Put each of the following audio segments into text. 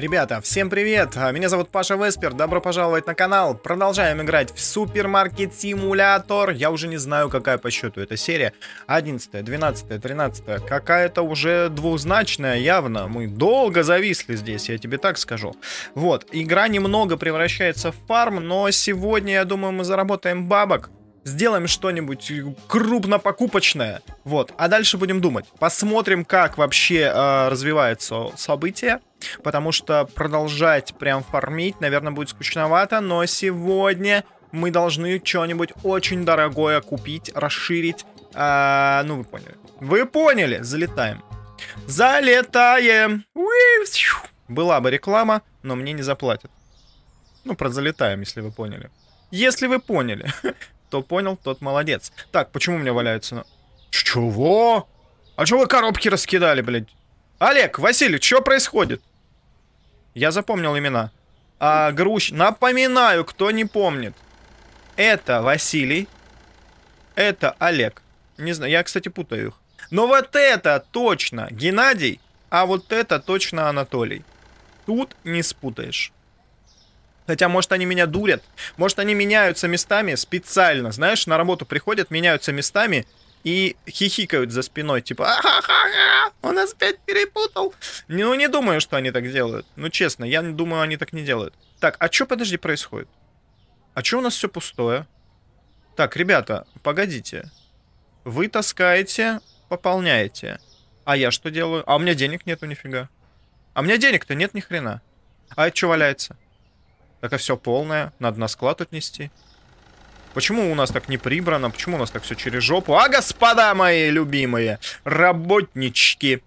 Ребята, всем привет! А, меня зовут Паша Веспер, добро пожаловать на канал. Продолжаем играть в Супермаркет Симулятор. Я уже не знаю, какая по счету эта серия. 11, 12, 13. Какая-то уже двузначная явно. Мы долго зависли здесь, я тебе так скажу. Вот, игра немного превращается в фарм, но сегодня, я думаю, мы заработаем бабок сделаем что-нибудь крупнопокупочное. Вот. А дальше будем думать. Посмотрим, как вообще э, развивается событие потому что продолжать прям фармить, наверное, будет скучновато, но сегодня мы должны что-нибудь очень дорогое купить, расширить. А, ну, вы поняли. Вы поняли, залетаем. Залетаем! Была бы реклама, но мне не заплатят. Ну, про залетаем, если вы поняли. Если вы поняли, то понял, тот молодец. Так, почему у меня валяются... Чего? А чего вы коробки раскидали, блядь? Олег, Василий, что происходит? Я запомнил имена. А Грущ... Напоминаю, кто не помнит. Это Василий. Это Олег. Не знаю, я, кстати, путаю их. Но вот это точно Геннадий, а вот это точно Анатолий. Тут не спутаешь. Хотя, может, они меня дурят. Может, они меняются местами специально. Знаешь, на работу приходят, меняются местами и хихикают за спиной, типа, ха ха ха он нас опять перепутал. Ну, не думаю, что они так делают. Ну, честно, я не думаю, они так не делают. Так, а что, подожди, происходит? А что у нас все пустое? Так, ребята, погодите. Вы таскаете, пополняете. А я что делаю? А у меня денег нету нифига. А у меня денег-то нет ни хрена. А это что валяется? Так, а все полное. Надо на склад отнести. Почему у нас так не прибрано? Почему у нас так все через жопу? А, господа мои любимые, работнички.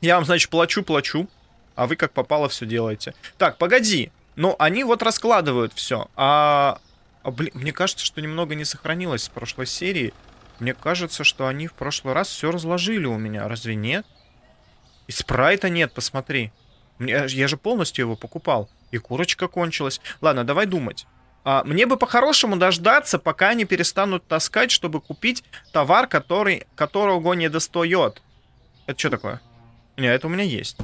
Я вам, значит, плачу-плачу, а вы как попало все делаете. Так, погоди. Ну, они вот раскладывают все. А, а блин, мне кажется, что немного не сохранилось с прошлой серии. Мне кажется, что они в прошлый раз все разложили у меня. Разве нет? И спрайта нет, посмотри. Мне, я же полностью его покупал. И курочка кончилась. Ладно, давай думать. А, мне бы по-хорошему дождаться, пока они перестанут таскать, чтобы купить товар, который, которого не достает. Это что такое? Не, это у меня есть.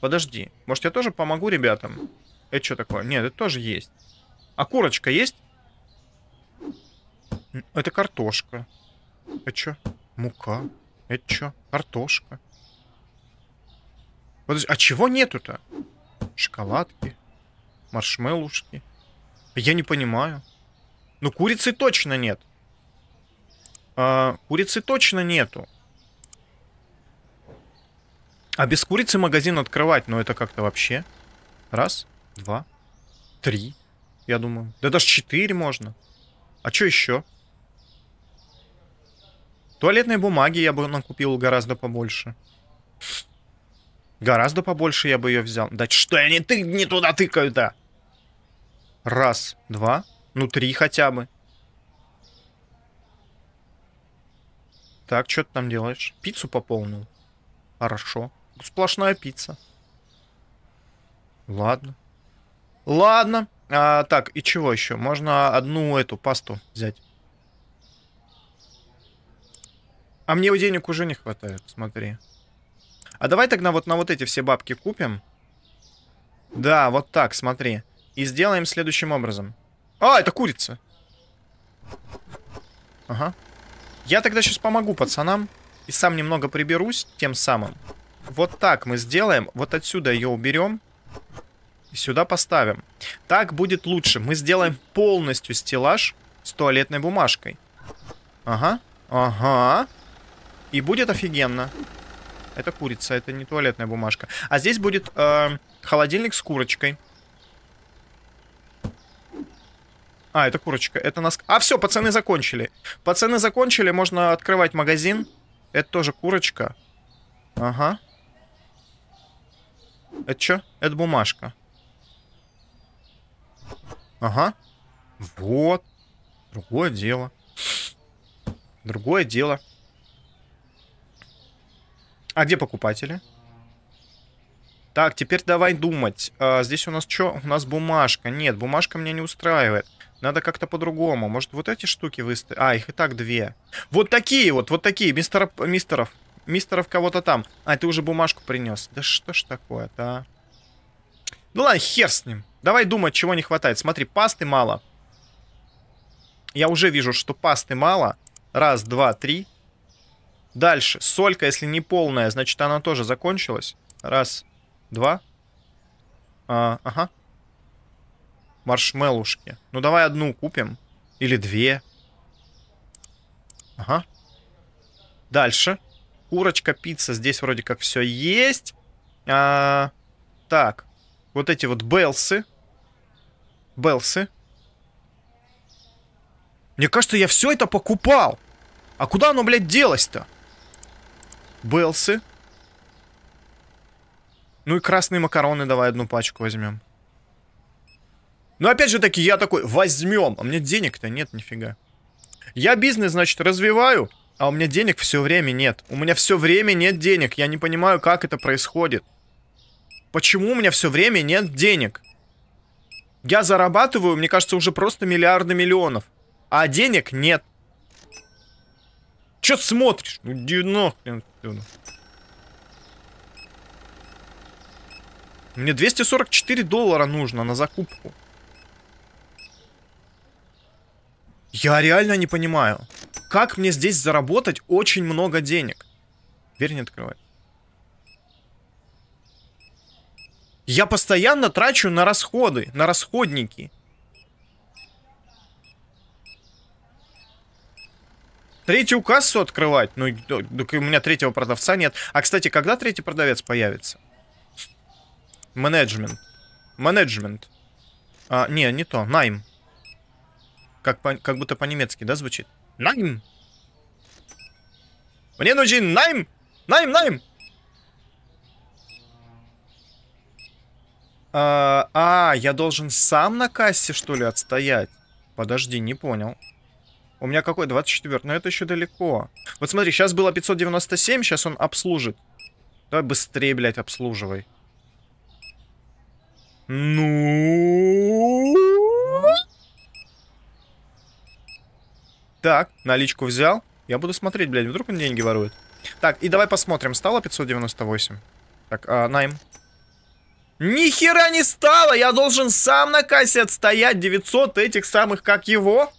Подожди. Может, я тоже помогу ребятам? Это что такое? Нет, это тоже есть. А курочка есть? Это картошка. Это что? Мука. Это что? Картошка. Подожди, а чего нету-то? Шоколадки, маршмеллушки. Я не понимаю. Ну, курицы точно нет. А, курицы точно нету. А без курицы магазин открывать, ну, это как-то вообще. Раз, два, три, я думаю. Да даже четыре можно. А что еще? Туалетной бумаги я бы накупил гораздо побольше. Гораздо побольше я бы ее взял. Да что я не ты не туда тыкаю то Раз, два, ну три хотя бы. Так, что ты там делаешь? Пиццу пополнил. Хорошо. Сплошная пицца. Ладно. Ладно. А, так, и чего еще? Можно одну эту пасту взять. А мне денег уже не хватает, смотри. А давай тогда вот на вот эти все бабки купим. Да, вот так, смотри. И сделаем следующим образом. А, это курица. Ага. Я тогда сейчас помогу пацанам. И сам немного приберусь тем самым. Вот так мы сделаем. Вот отсюда ее уберем. И сюда поставим. Так будет лучше. Мы сделаем полностью стеллаж с туалетной бумажкой. Ага. Ага. И будет офигенно. Это курица, это не туалетная бумажка. А здесь будет э, холодильник с курочкой. А, это курочка. Это нас... А, все, пацаны закончили. Пацаны закончили, можно открывать магазин. Это тоже курочка. Ага. Это что? Это бумажка. Ага. Вот. Другое дело. Другое дело. А где покупатели? Так, теперь давай думать. А, здесь у нас что? У нас бумажка. Нет, бумажка меня не устраивает. Надо как-то по-другому. Может, вот эти штуки выставить? А, их и так две. Вот такие вот, вот такие, мистер, мистеров. Мистеров кого-то там. А, ты уже бумажку принес. Да что ж такое-то, а? Ну ладно, хер с ним. Давай думать, чего не хватает. Смотри, пасты мало. Я уже вижу, что пасты мало. Раз, два, три. Дальше. Солька, если не полная, значит, она тоже закончилась. Раз, два. А, ага, маршмеллушки. Ну, давай одну купим. Или две. Ага. Дальше. Курочка, пицца. Здесь вроде как все есть. А, так. Вот эти вот белсы. Белсы. Мне кажется, я все это покупал. А куда оно, блядь, делось-то? Белсы. Ну и красные макароны давай одну пачку возьмем. Но опять же таки, я такой, возьмем. А у меня денег-то нет нифига. Я бизнес, значит, развиваю, а у меня денег все время нет. У меня все время нет денег. Я не понимаю, как это происходит. Почему у меня все время нет денег? Я зарабатываю, мне кажется, уже просто миллиарды миллионов. А денег нет. Че смотришь? Ну, дюно. Мне 244 доллара нужно на закупку. Я реально не понимаю, как мне здесь заработать очень много денег? Дверь не открывать. Я постоянно трачу на расходы, на расходники. Третью кассу открывать? Ну, у меня третьего продавца нет. А, кстати, когда третий продавец появится? Менеджмент. Менеджмент. А, не, не то. Найм. Как, по, как будто по-немецки, да, звучит? Найм! Мне нужен найм! Найм, найм! А, а, я должен сам на кассе, что ли, отстоять? Подожди, не понял. У меня какой? 24. Но это еще далеко. Вот смотри, сейчас было 597, сейчас он обслужит. Давай быстрее, блядь, обслуживай. Ну... Так, наличку взял. Я буду смотреть, блядь, вдруг он деньги ворует. Так, и давай посмотрим, стало 598? Так, а, найм. Ни хера не стало, я должен сам на кассе отстоять 900 этих самых, как его.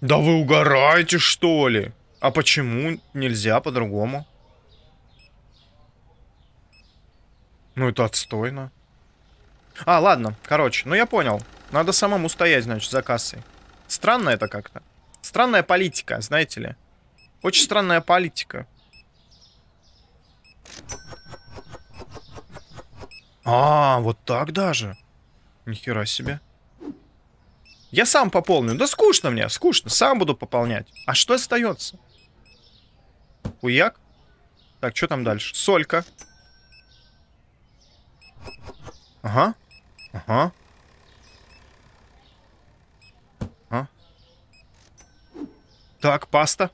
Да вы угораете, что ли? А почему нельзя по-другому? Ну это отстойно. А, ладно, короче, ну я понял. Надо самому стоять, значит, за кассой. Странно это как-то. Странная политика, знаете ли. Очень странная политика. А, вот так даже. Нихера себе. Я сам пополню. Да скучно мне, скучно. Сам буду пополнять. А что остается? Уяк. Так, что там дальше? Солька. Ага. Ага. Так, паста.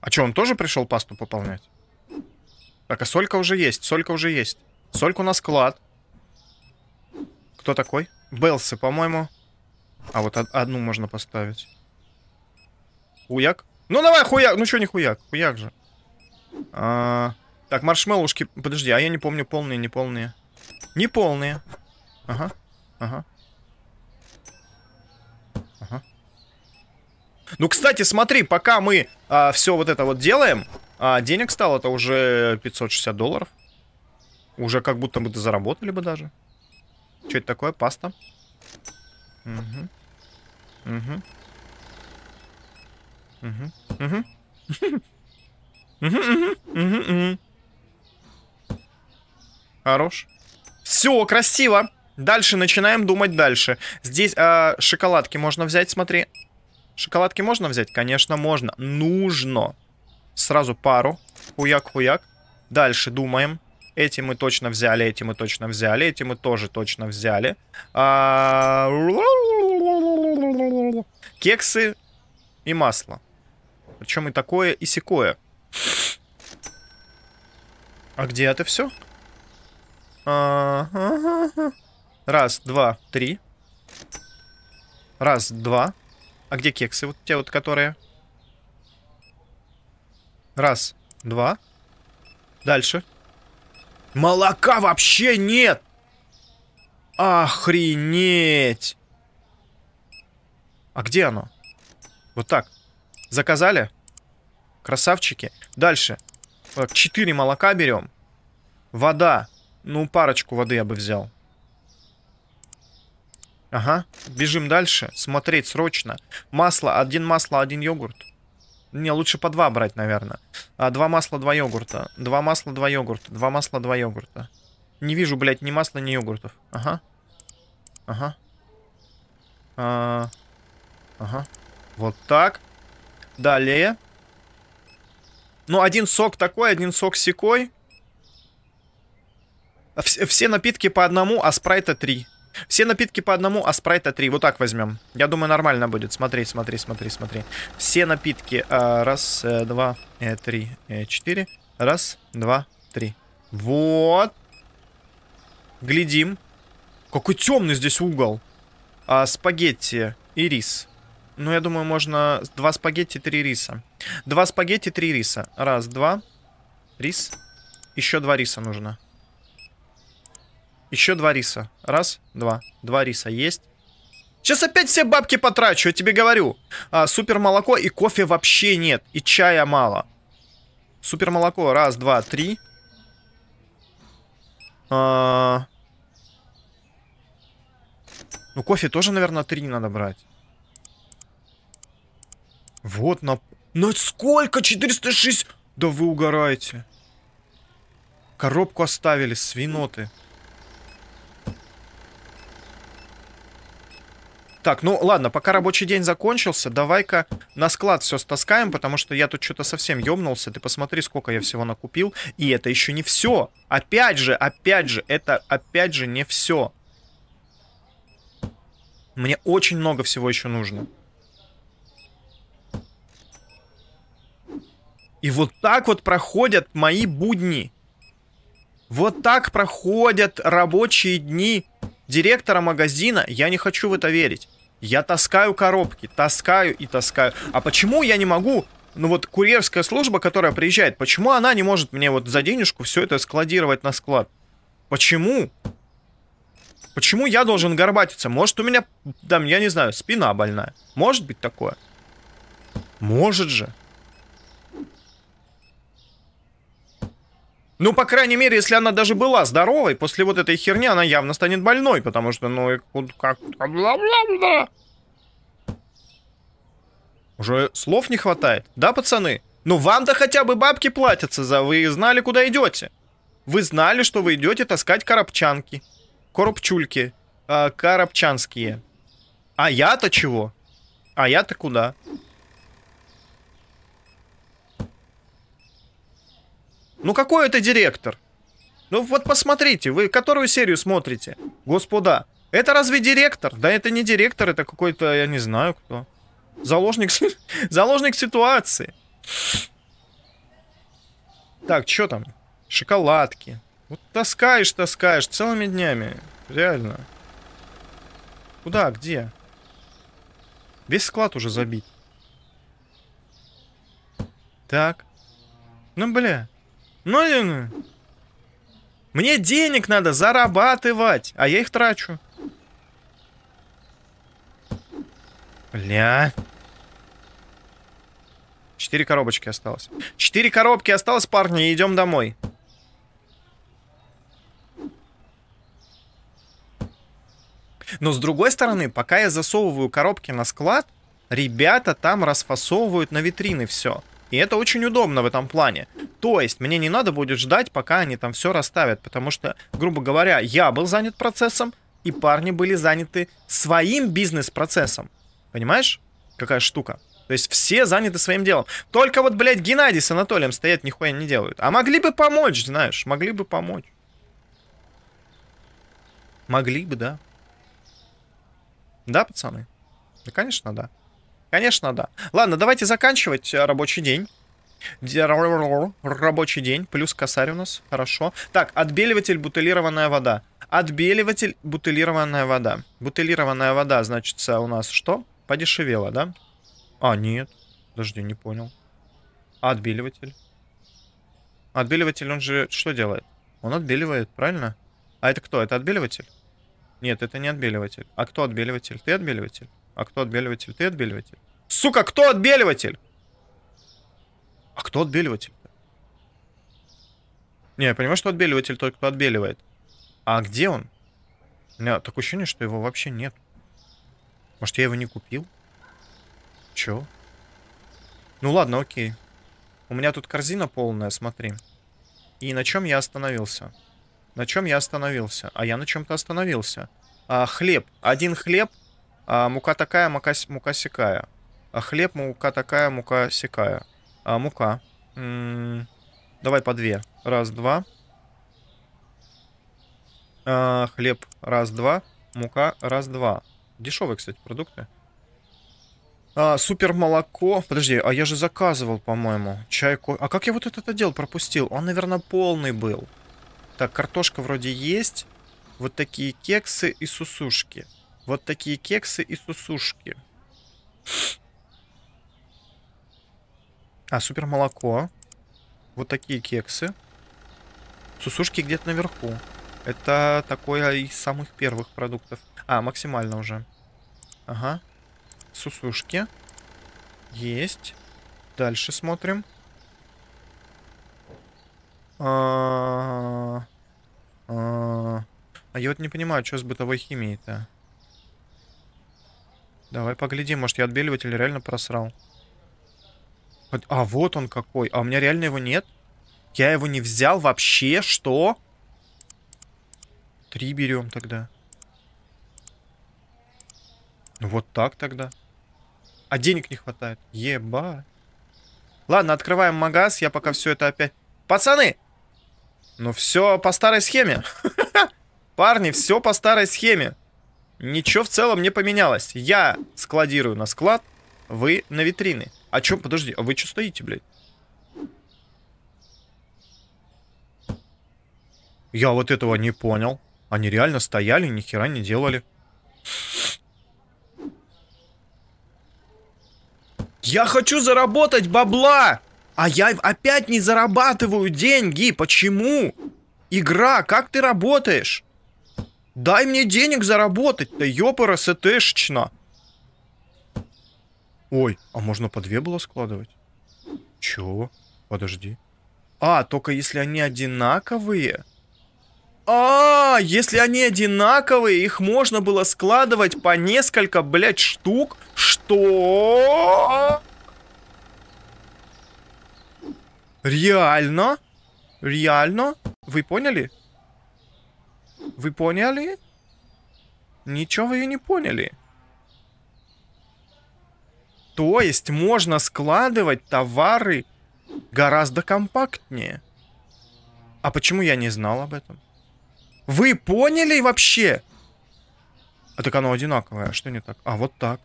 А что, он тоже пришел пасту пополнять? Так, а солька уже есть, солька уже есть. Сольку на склад. Кто такой? Белсы, по-моему. А вот одну можно поставить. Хуяк? Ну давай, хуяк. Ну что не хуяк? Хуяк же. А, так, маршмеллушки. Подожди, а я не помню, полные, неполные. Неполные. Ага, ага. Ну, кстати, смотри, пока мы а, все вот это вот делаем, а денег стало это уже 560 долларов. Уже как будто мы заработали бы даже. Что это такое? Паста? Угу. Угу. Угу. Угу. Угу, угу, угу, угу. Хорош. Все, красиво. Дальше начинаем думать дальше. Здесь э, шоколадки можно взять, смотри. Шоколадки можно взять? Конечно, можно. Нужно. Сразу пару. Хуяк-хуяк. Дальше думаем. Эти мы точно взяли, эти мы точно взяли, эти мы тоже точно взяли. А... Кексы и масло. Причем и такое, и секое. А где это все? А Раз, два, три. Раз, два, а где кексы? Вот те вот, которые. Раз, два. Дальше. Молока вообще нет! Охренеть! А где оно? Вот так. Заказали? Красавчики. Дальше. Э, четыре молока берем. Вода. Ну, парочку воды я бы взял. Ага, бежим дальше. Смотреть срочно. Масло, один масло, один йогурт. Не, лучше по два брать, наверное. А, два масла, два йогурта. Два масла, два йогурта. Два масла, два йогурта. Не вижу, блядь, ни масла, ни йогуртов. Ага. Ага. А, ага. Вот так. Далее. Ну, один сок такой, один сок секой. Все, все напитки по одному, а спрайта три. Все напитки по одному, а спрайта три. Вот так возьмем. Я думаю, нормально будет. Смотри, смотри, смотри, смотри. Все напитки. А, раз, э, два, э, три, э, четыре. Раз, два, три. Вот. Глядим. Какой темный здесь угол. А, спагетти и рис. Ну, я думаю, можно... Два спагетти, три риса. Два спагетти, три риса. Раз, два. Рис. Еще два риса нужно. Еще два риса. Раз, два. Два риса есть. Сейчас опять все бабки потрачу, я тебе говорю. А, супер молоко и кофе вообще нет. И чая мало. Супер молоко. Раз, два, три. А... Ну, кофе тоже, наверное, три надо брать. Вот на... Но ну, сколько? 406... Да вы угораете. Коробку оставили, свиноты. Так, ну ладно, пока рабочий день закончился, давай-ка на склад все стаскаем, потому что я тут что-то совсем ёбнулся. Ты посмотри, сколько я всего накупил. И это еще не все. Опять же, опять же, это опять же не все. Мне очень много всего еще нужно. И вот так вот проходят мои будни. Вот так проходят рабочие дни директора магазина. Я не хочу в это верить. Я таскаю коробки, таскаю и таскаю. А почему я не могу ну вот курьерская служба, которая приезжает, почему она не может мне вот за денежку все это складировать на склад? Почему? Почему я должен горбатиться? Может, у меня, там, я не знаю, спина больная. Может быть такое? Может же. Ну, по крайней мере, если она даже была здоровой, после вот этой херни она явно станет больной, потому что, ну, как... Уже слов не хватает, да, пацаны? Ну, вам-то хотя бы бабки платятся за... Вы знали, куда идете. Вы знали, что вы идете таскать коробчанки. Коробчульки. Э, коробчанские. А я-то чего? А я-то куда? Ну какой это директор? Ну вот посмотрите, вы которую серию смотрите, господа. Это разве директор? Да это не директор, это какой-то, я не знаю кто. Заложник, заложник ситуации. Так, что там? Шоколадки. Вот таскаешь, таскаешь целыми днями. Реально. Куда, где? Весь склад уже забит. Так. Ну, бля. Ну, мне денег надо зарабатывать, а я их трачу. Бля. Четыре коробочки осталось. Четыре коробки осталось, парни, идем домой. Но с другой стороны, пока я засовываю коробки на склад, ребята там расфасовывают на витрины все. И это очень удобно в этом плане. То есть мне не надо будет ждать, пока они там все расставят, потому что, грубо говоря, я был занят процессом, и парни были заняты своим бизнес-процессом. Понимаешь, какая штука? То есть все заняты своим делом. Только вот, блядь, Геннадий с Анатолием стоят, нихуя не делают. А могли бы помочь, знаешь, могли бы помочь. Могли бы, да. Да, пацаны? Да, конечно, да. Конечно, да. Ладно, давайте заканчивать э, рабочий день. Рабочий день. Плюс косарь у нас. Хорошо. Так, отбеливатель, бутылированная вода. Отбеливатель, бутылированная вода. Бутылированная вода, значит, э, у нас что? Подешевела, да? А, нет. Подожди, не понял. А отбеливатель? Отбеливатель, он же что делает? Он отбеливает, правильно? А это кто? Это отбеливатель? Нет, это не отбеливатель. А кто отбеливатель? Ты отбеливатель? А кто отбеливатель? Ты отбеливатель? Сука, кто отбеливатель? А кто отбеливатель? Не, я понимаю, что отбеливатель тот, кто отбеливает. А где он? У меня такое ощущение, что его вообще нет. Может, я его не купил? Чё? Ну ладно, окей. У меня тут корзина полная, смотри. И на чем я остановился? На чем я остановился? А я на чем-то остановился. А, хлеб. Один хлеб а мука такая, мука, мука сякая. А хлеб, мука такая, мука сякая. А мука. М-м, давай по две. Раз, два. А, хлеб, раз, два. Мука, раз, два. Дешевые, кстати, продукты. А, супер молоко. Подожди, а я же заказывал, по-моему. Чай, кофе. А как я вот этот отдел пропустил? Он, наверное, полный был. Так, картошка вроде есть. Вот такие кексы и сусушки. Вот такие кексы и сусушки. А, супер молоко. Вот такие кексы. Сусушки где-то наверху. Это такое из самых первых продуктов. А, максимально уже. Ага. Сусушки. Есть. Дальше смотрим. А, -а, -а, -а. а я вот не понимаю, что с бытовой химией-то. Давай поглядим, может я отбеливатель реально просрал. А вот он какой. А у меня реально его нет? Я его не взял вообще? Что? Три берем тогда. Ну, вот так тогда. А денег не хватает. Еба. Ладно, открываем магаз. Я пока все это опять... Пацаны! Ну все по старой схеме. Парни, все по старой схеме ничего в целом не поменялось. Я складирую на склад, вы на витрины. А чё, подожди, а вы что стоите, блядь? Я вот этого не понял. Они реально стояли, ни хера не делали. Я хочу заработать бабла! А я опять не зарабатываю деньги. Почему? Игра, как ты работаешь? Дай мне денег заработать-то, ёпара, стэшечно. Ой, а можно по две было складывать? Чего? Подожди. А, только если они одинаковые? А, если они одинаковые, их можно было складывать по несколько, блядь, штук? Что? Реально? Реально? Вы поняли? Вы поняли? Ничего вы не поняли. То есть можно складывать товары гораздо компактнее. А почему я не знал об этом? Вы поняли вообще? А так оно одинаковое, а что не так? А вот так.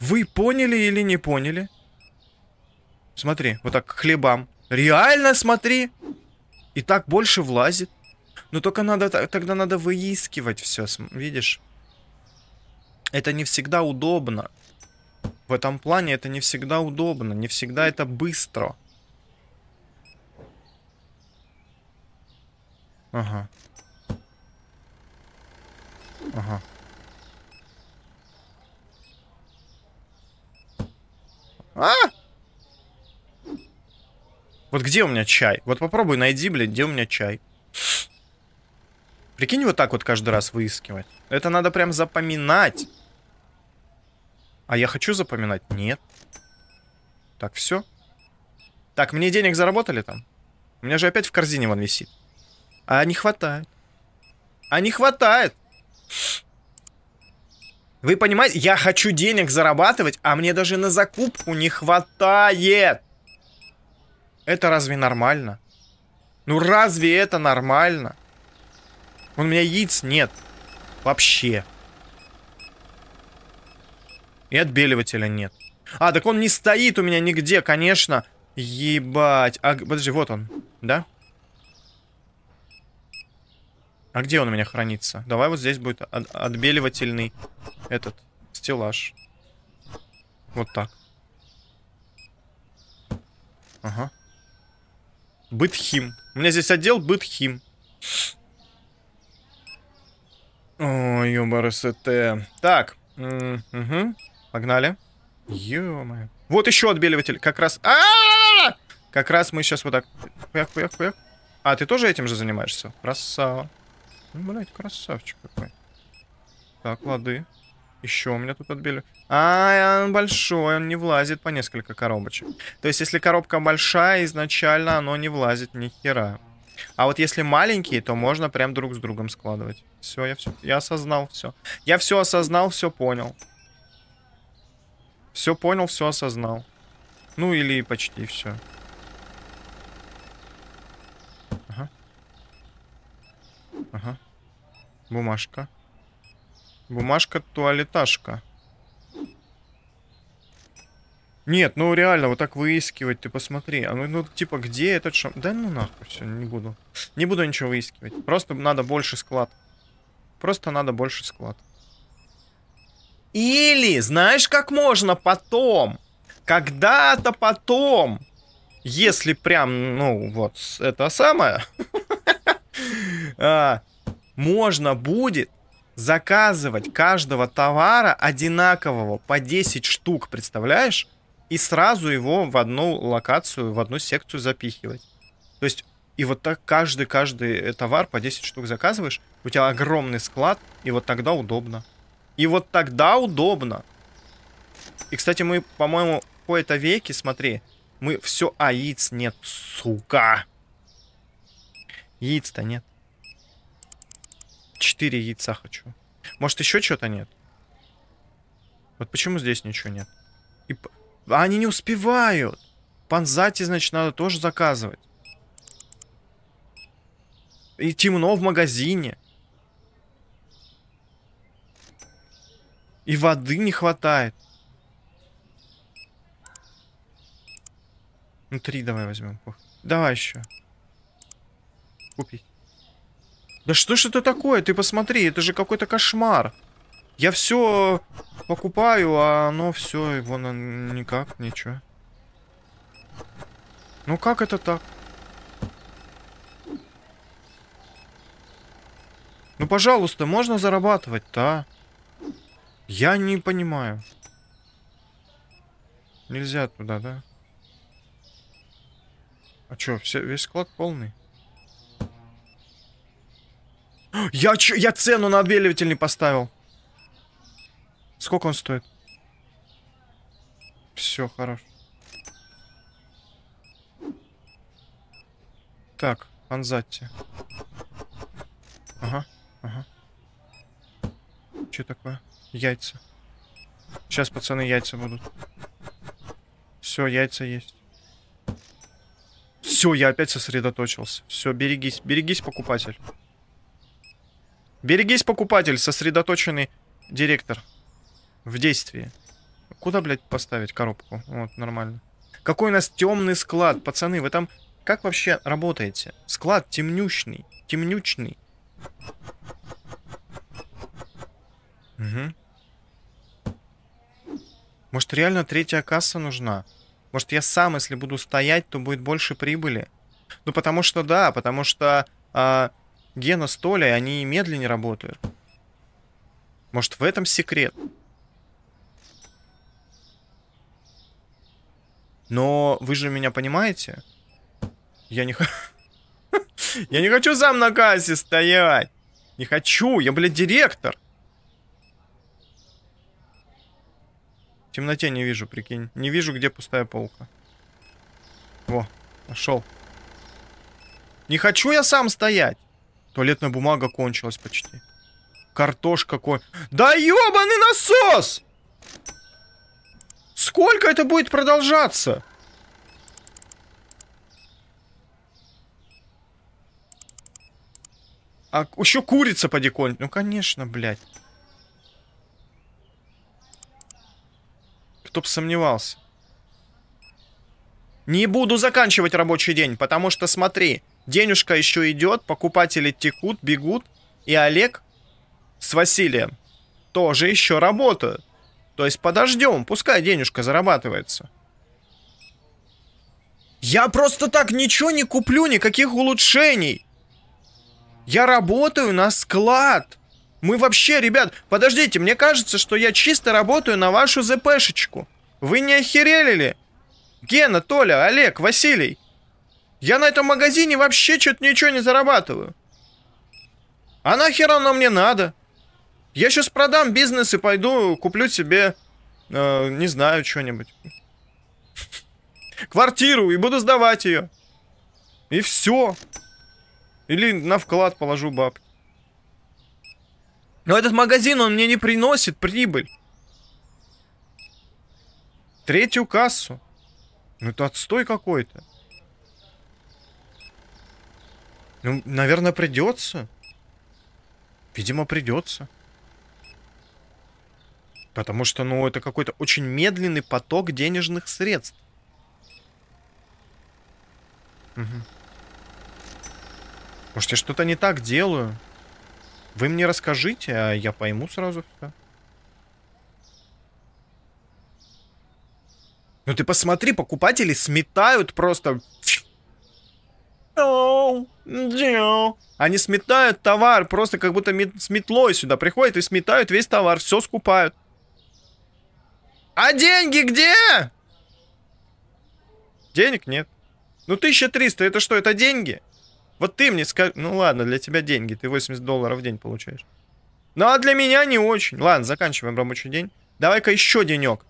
Вы поняли или не поняли? Смотри, вот так к хлебам. Реально смотри. И так больше влазит. Но ну, только надо, тогда надо выискивать все, видишь? Это не всегда удобно. В этом плане это не всегда удобно, не всегда это быстро. Ага. Ага. А! Вот где у меня чай? Вот попробуй найди, блин, где у меня чай. Прикинь, вот так вот каждый раз выискивать. Это надо прям запоминать. А я хочу запоминать? Нет. Так, все. Так, мне денег заработали там? У меня же опять в корзине вон висит. А не хватает. А не хватает. Вы понимаете, я хочу денег зарабатывать, а мне даже на закупку не хватает. Это разве нормально? Ну разве это нормально? У меня яиц нет. Вообще. И отбеливателя нет. А, так он не стоит у меня нигде, конечно. Ебать. А, подожди, вот он. Да? А где он у меня хранится? Давай вот здесь будет отбеливательный этот стеллаж. Вот так. Ага. Бытхим. У меня здесь отдел бытхим. Юмор СТ. Так. Угу. Погнали. Ё-моё. Вот еще отбеливатель. Как раз... а а, -а, -а! Как раз мы сейчас вот так... Пуяк, пуяк, пуяк. А, ты тоже этим же занимаешься? Красава. Ну, блядь, красавчик какой. Так, лады. Еще у меня тут отбили. А, он большой, он не влазит по несколько коробочек. То есть, если коробка большая, изначально оно не влазит ни хера. А вот если маленькие, то можно прям друг с другом складывать. Все, я все, я осознал все. Я все осознал, все понял. Все понял, все осознал. Ну или почти все. Ага. Ага. Бумажка. Бумажка туалеташка. Нет, ну реально, вот так выискивать, ты посмотри. А ну, ну типа, где этот шам... Да ну нахуй, все, не буду. Не буду ничего выискивать. Просто надо больше склад. Просто надо больше склад. Или, знаешь, как можно потом, когда-то потом, если прям, ну, вот это самое, а, можно будет заказывать каждого товара одинакового по 10 штук, представляешь? и сразу его в одну локацию, в одну секцию запихивать. То есть, и вот так каждый, каждый э, товар по 10 штук заказываешь, у тебя огромный склад, и вот тогда удобно. И вот тогда удобно. И, кстати, мы, по-моему, по это веки, смотри, мы все... А, яиц нет, сука! Яиц-то нет. Четыре яйца хочу. Может, еще что-то нет? Вот почему здесь ничего нет? И, а они не успевают. Панзати, значит, надо тоже заказывать. И темно в магазине. И воды не хватает. Ну, три давай возьмем. Давай еще. Купить. Да что ж это такое? Ты посмотри, это же какой-то кошмар. Я все покупаю, а оно все, вон никак, ничего. Ну как это так? Ну, пожалуйста, можно зарабатывать да? Я не понимаю. Нельзя туда, да? А чё, все, весь склад полный? Я, чё, я цену на отбеливатель не поставил. Сколько он стоит? Все, хорош. Так, Анзатти. Ага, ага. Что такое? Яйца. Сейчас, пацаны, яйца будут. Все, яйца есть. Все, я опять сосредоточился. Все, берегись, берегись, покупатель. Берегись, покупатель, сосредоточенный директор в действии. Куда, блядь, поставить коробку? Вот, нормально. Какой у нас темный склад, пацаны, вы там как вообще работаете? Склад темнючный, темнючный. Угу. Может, реально третья касса нужна? Может, я сам, если буду стоять, то будет больше прибыли? Ну, потому что да, потому что э, Гена с они медленнее работают. Может, в этом секрет? Но вы же меня понимаете? Я не Я не хочу сам на кассе стоять. Не хочу, я, блядь, директор. В темноте не вижу, прикинь. Не вижу, где пустая полка. Во, нашел. Не хочу я сам стоять. Туалетная бумага кончилась почти. Картошка кон... Да ебаный насос! Сколько это будет продолжаться? А еще курица подиконь. Ну, конечно, блядь. Кто бы сомневался. Не буду заканчивать рабочий день, потому что смотри, денежка еще идет, покупатели текут, бегут, и Олег с Василием тоже еще работают. То есть подождем, пускай денежка зарабатывается. Я просто так ничего не куплю, никаких улучшений. Я работаю на склад. Мы вообще, ребят, подождите, мне кажется, что я чисто работаю на вашу ЗПшечку. Вы не охерели ли? Гена, Толя, Олег, Василий. Я на этом магазине вообще что-то ничего не зарабатываю. А нахер оно мне надо? Я сейчас продам бизнес и пойду куплю себе, э, не знаю, что-нибудь. Квартиру и буду сдавать ее. И все. Или на вклад положу бабки. Но этот магазин, он мне не приносит прибыль. Третью кассу. Ну это отстой какой-то. Ну, наверное, придется. Видимо, придется. Потому что, ну, это какой-то очень медленный поток денежных средств. Угу. Может, я что-то не так делаю? Вы мне расскажите, а я пойму сразу все. Ну ты посмотри, покупатели сметают просто... Они сметают товар, просто как будто мет с метлой сюда приходят и сметают весь товар, все скупают. А деньги где? Денег нет. Ну 1300, это что, это деньги? Вот ты мне скажи... Ну ладно, для тебя деньги, ты 80 долларов в день получаешь. Ну а для меня не очень. Ладно, заканчиваем рабочий день. Давай-ка еще денек.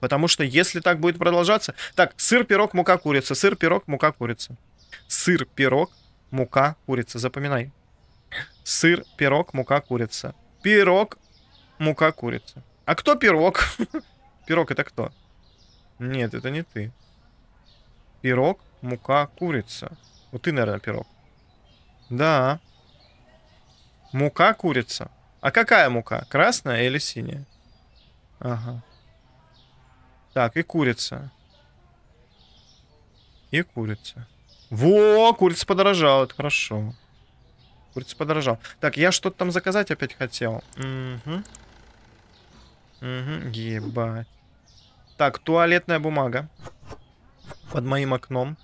Потому что если так будет продолжаться... Так, сыр, пирог, мука, курица. Сыр, пирог, мука, курица. Сыр, пирог, мука, курица. Запоминай. Сыр, пирог, мука, курица. Пирог, мука, курица. А кто пирог? Пирог это кто? Нет, это не ты. Пирог, мука, курица. Вот ты, наверное, пирог. Да. Мука, курица. А какая мука? Красная или синяя? Ага. Так, и курица. И курица. Во, курица подорожала, это хорошо. Курица подорожала. Так, я что-то там заказать опять хотел. Угу. Угу, ебать. Так, туалетная бумага. Под моим окном.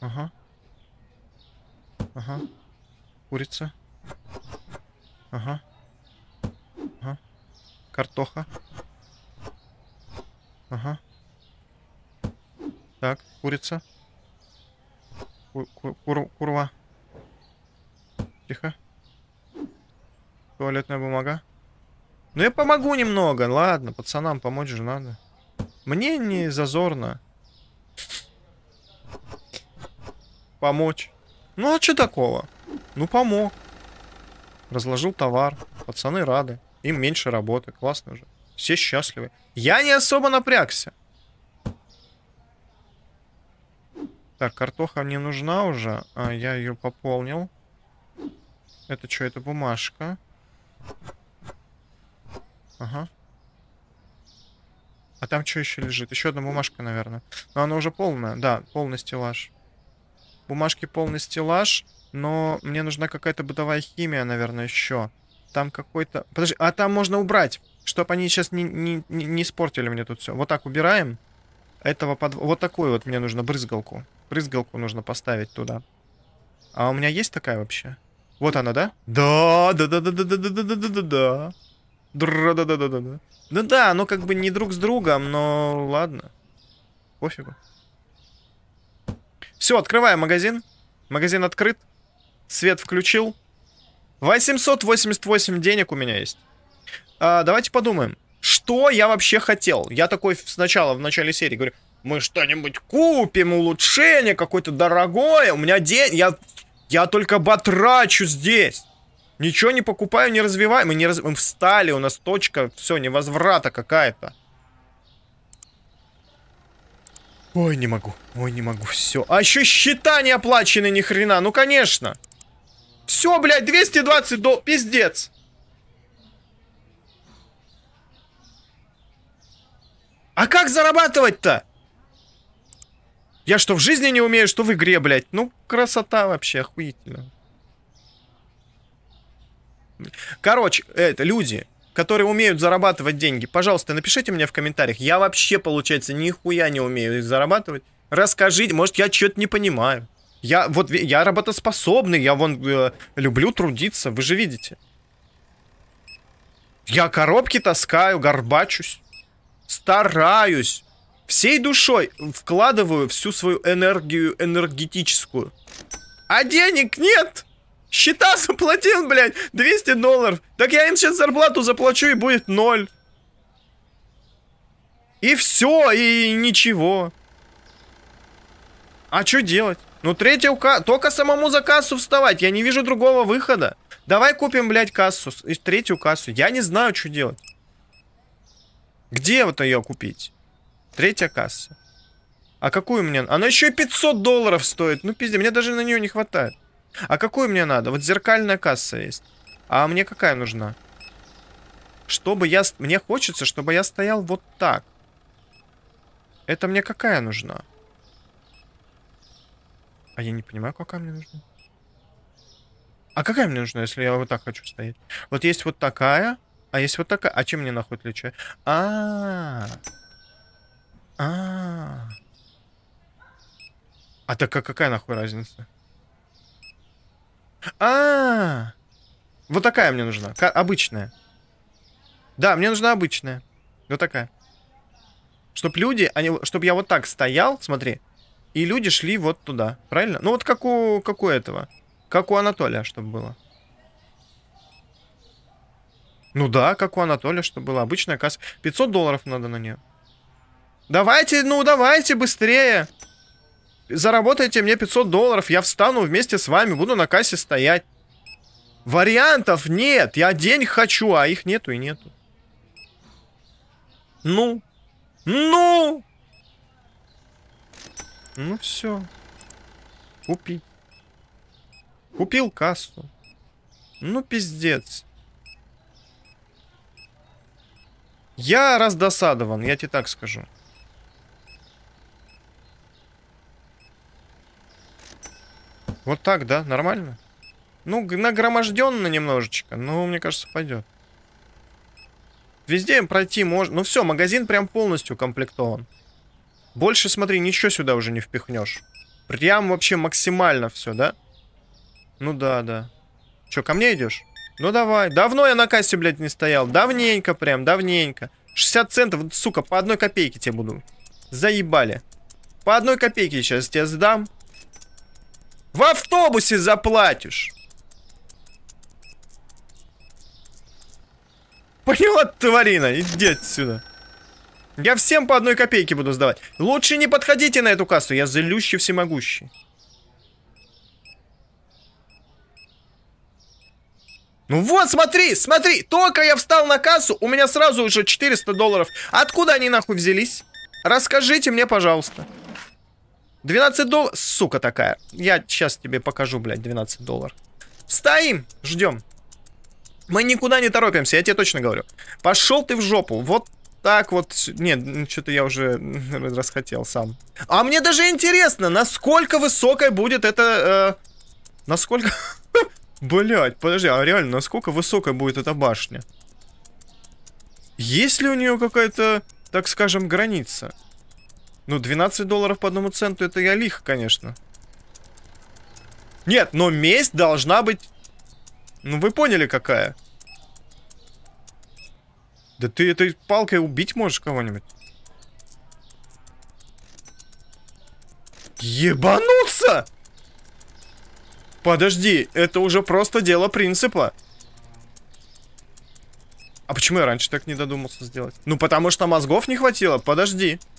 Ага. Ага. Курица. Ага. Ага. Картоха. Ага. Так, курица. Кур кур курва. Тихо. Туалетная бумага. Ну я помогу немного, ладно, пацанам помочь же надо. Мне не зазорно. Помочь. Ну а что такого? Ну помог. Разложил товар. Пацаны рады. Им меньше работы. Классно же. Все счастливы. Я не особо напрягся. Так, картоха мне нужна уже. А, я ее пополнил. Это что, это бумажка? Ага. А там что еще лежит? Еще одна бумажка, наверное. Но она уже полная. Да, полный стеллаж. Бумажки полный стеллаж, но мне нужна какая-то бытовая химия, наверное, еще. Там какой-то... Подожди, а там можно убрать, чтобы они сейчас не, не, не испортили мне тут все. Вот так убираем. Этого под... Вот такой вот мне нужно брызгалку. Брызгалку нужно поставить туда. А у меня есть такая вообще? Вот она, да? Да, да, да, да, да, да, да, да, да, да, да дра да да да да да Да да, оно как бы не друг с другом, но ладно. Пофигу. Все, открываем магазин. Магазин открыт. Свет включил. 888 денег у меня есть. А, давайте подумаем. Что я вообще хотел? Я такой сначала, в начале серии говорю, мы что-нибудь купим, улучшение какое-то дорогое. У меня день, я, я только батрачу здесь. Ничего не покупаю, не развиваю. Мы, не раз... мы встали, у нас точка, все, невозврата какая-то. Ой, не могу, ой, не могу, все. А еще счета не оплачены ни хрена, ну конечно. Все, блядь, 220 до... Пиздец. А как зарабатывать-то? Я что, в жизни не умею, что в игре, блядь? Ну, красота вообще, охуительная. Короче, это люди, которые умеют зарабатывать деньги, пожалуйста, напишите мне в комментариях. Я вообще, получается, нихуя не умею их зарабатывать. Расскажите, может, я что-то не понимаю. Я вот я работоспособный, я вон э, люблю трудиться, вы же видите. Я коробки таскаю, горбачусь, стараюсь, всей душой вкладываю всю свою энергию энергетическую. А денег нет! Счета заплатил, блядь, 200 долларов. Так я им сейчас зарплату заплачу и будет ноль. И все, и ничего. А что делать? Ну, третья ука... Только самому за кассу вставать. Я не вижу другого выхода. Давай купим, блядь, кассу. И третью кассу. Я не знаю, что делать. Где вот ее купить? Третья касса. А какую мне? Она еще и 500 долларов стоит. Ну, пиздец, мне даже на нее не хватает. А какую мне надо? Вот зеркальная касса есть. А мне какая нужна? Чтобы я... Мне хочется, чтобы я стоял вот так. Это мне какая нужна? А я не понимаю, какая мне нужна. А какая мне нужна, если я вот так хочу стоять? Вот есть вот такая, а есть вот такая. А чем мне нахуй отличие? А, а, а, а, а так а какая нахуй разница? А, -а, -а. вот такая мне нужна, К обычная. Да, мне нужна обычная, вот такая. Чтоб люди, они, чтоб я вот так стоял, смотри, и люди шли вот туда, правильно? Ну вот как у, как у этого, как у Анатолия, чтобы было. Ну да, как у Анатолия, чтобы было. Обычная касса. 500 долларов надо на нее. Давайте, ну давайте быстрее заработайте мне 500 долларов, я встану вместе с вами, буду на кассе стоять. Вариантов нет, я день хочу, а их нету и нету. Ну, ну, ну все, купи. Купил кассу. Ну пиздец. Я раздосадован, я тебе так скажу. Вот так, да? Нормально? Ну, нагроможденно немножечко, но мне кажется, пойдет. Везде пройти можно. Ну все, магазин прям полностью комплектован. Больше, смотри, ничего сюда уже не впихнешь. Прям вообще максимально все, да? Ну да, да. Че, ко мне идешь? Ну давай. Давно я на кассе, блядь, не стоял. Давненько прям, давненько. 60 центов, сука, по одной копейке тебе буду. Заебали. По одной копейке сейчас тебе сдам. В автобусе заплатишь. Поняла, тварина, иди отсюда. Я всем по одной копейке буду сдавать. Лучше не подходите на эту кассу, я злющий всемогущий. Ну вот, смотри, смотри, только я встал на кассу, у меня сразу уже 400 долларов. Откуда они нахуй взялись? Расскажите мне, пожалуйста. 12 долларов. Сука такая. Я сейчас тебе покажу, блядь, 12 долларов. Стоим, ждем. Мы никуда не торопимся, я тебе точно говорю. Пошел ты в жопу. Вот так вот... Нет, ну, что-то я уже расхотел сам. А мне даже интересно, насколько высокой будет это... Э, насколько... Блять, подожди, а реально, насколько высокой будет эта башня? Есть ли у нее какая-то, так скажем, граница? Ну, 12 долларов по одному центу, это я лихо, конечно. Нет, но месть должна быть... Ну, вы поняли, какая. Да ты этой палкой убить можешь кого-нибудь. Ебануться! Подожди, это уже просто дело принципа. А почему я раньше так не додумался сделать? Ну, потому что мозгов не хватило, подожди. Подожди.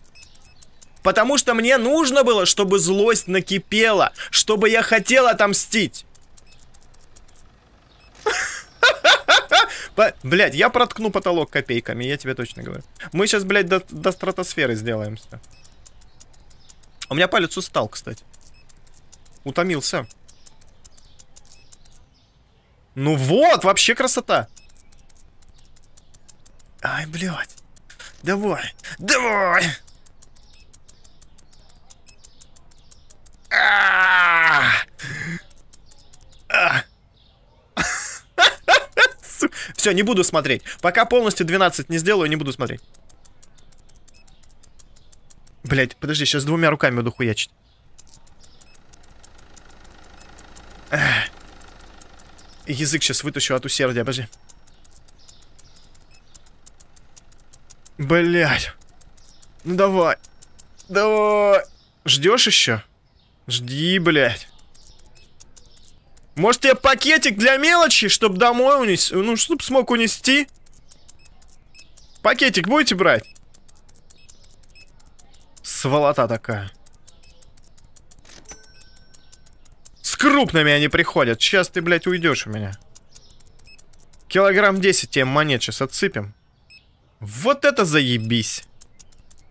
Потому что мне нужно было, чтобы злость накипела, чтобы я хотел отомстить. Блять, я проткну потолок копейками, я тебе точно говорю. Мы сейчас, блядь, до, до стратосферы сделаемся. У меня палец устал, кстати. Утомился. Ну вот, вообще красота. Ай, блядь. Давай, давай. Все, не буду смотреть. Пока полностью 12 не сделаю, не буду смотреть. Блять, подожди, сейчас двумя руками буду хуячить. Язык сейчас вытащу от усердия, подожди. Блять. Ну давай. Давай. Ждешь еще? Жди, блядь. Может, тебе пакетик для мелочи, чтобы домой унести? Ну, чтобы смог унести? Пакетик будете брать? Сволота такая. С крупными они приходят. Сейчас ты, блядь, уйдешь у меня. Килограмм 10 тебе монет сейчас отсыпем. Вот это заебись.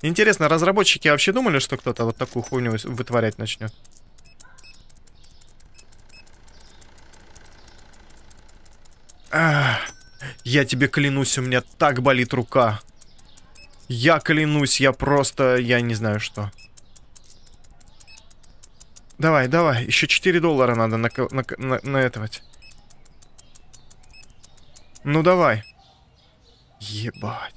Интересно, разработчики вообще думали, что кто-то вот такую хуйню вытворять начнет? я тебе клянусь, у меня так болит рука. Я клянусь, я просто... Я не знаю что. Давай, давай. Еще 4 доллара надо на, на, на, на этого. Ну давай. Ебать.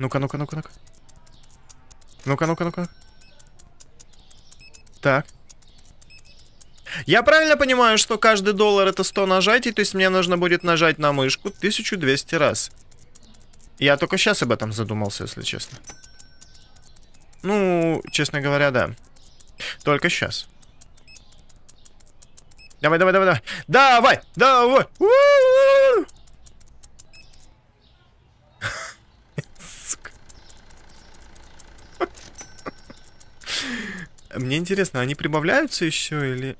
Ну-ка, ну-ка, ну-ка, ну-ка. Ну-ка, ну-ка, ну-ка. Так. Я правильно понимаю, что каждый доллар это 100 нажатий, то есть мне нужно будет нажать на мышку 1200 раз. Я только сейчас об этом задумался, если честно. Ну, честно говоря, да. Только сейчас. Давай, давай, давай, давай. Давай, давай. У -у -у! Мне интересно, они прибавляются еще или...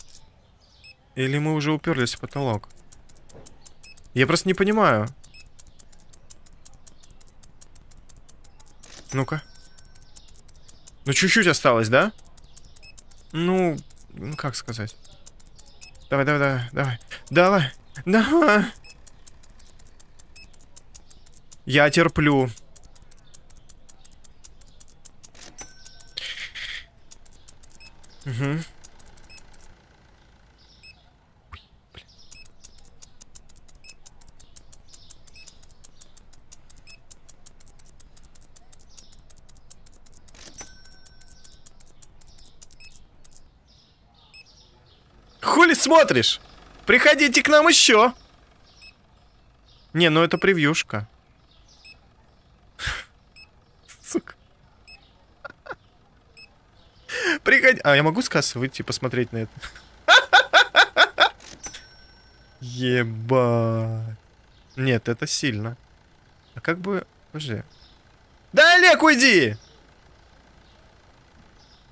Или мы уже уперлись в потолок? Я просто не понимаю. Ну-ка. Ну, чуть-чуть осталось, да? Ну, ну, как сказать? Давай, давай, давай, давай. Давай, давай. Я терплю. Угу. Хули смотришь? Приходите к нам еще. Не, ну это превьюшка. Приходи. А, я могу с кассы выйти и посмотреть на это? Еба, Нет, это сильно. А как бы... Подожди. Да, Олег, уйди!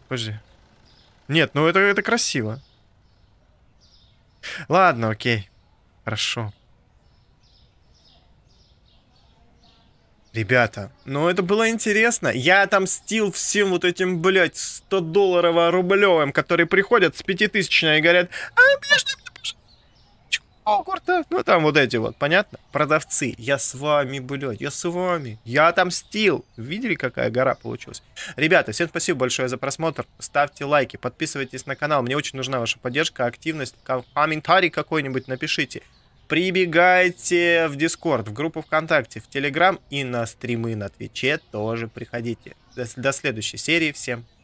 Подожди. Нет, ну это, это красиво. Ладно, окей. Хорошо. Ребята, ну это было интересно. Я отомстил всем вот этим, блядь, 100-долларово-рублевым, которые приходят с пятитысячной и говорят, а мне Ну, там вот эти вот, понятно? Продавцы, я с вами, блядь, я с вами. Я отомстил. Видели, какая гора получилась? Ребята, всем спасибо большое за просмотр. Ставьте лайки, подписывайтесь на канал. Мне очень нужна ваша поддержка, активность. Комментарий какой-нибудь напишите. Прибегайте в Дискорд, в группу ВКонтакте, в Телеграм и на стримы на Твиче тоже приходите. До, до следующей серии. Всем пока.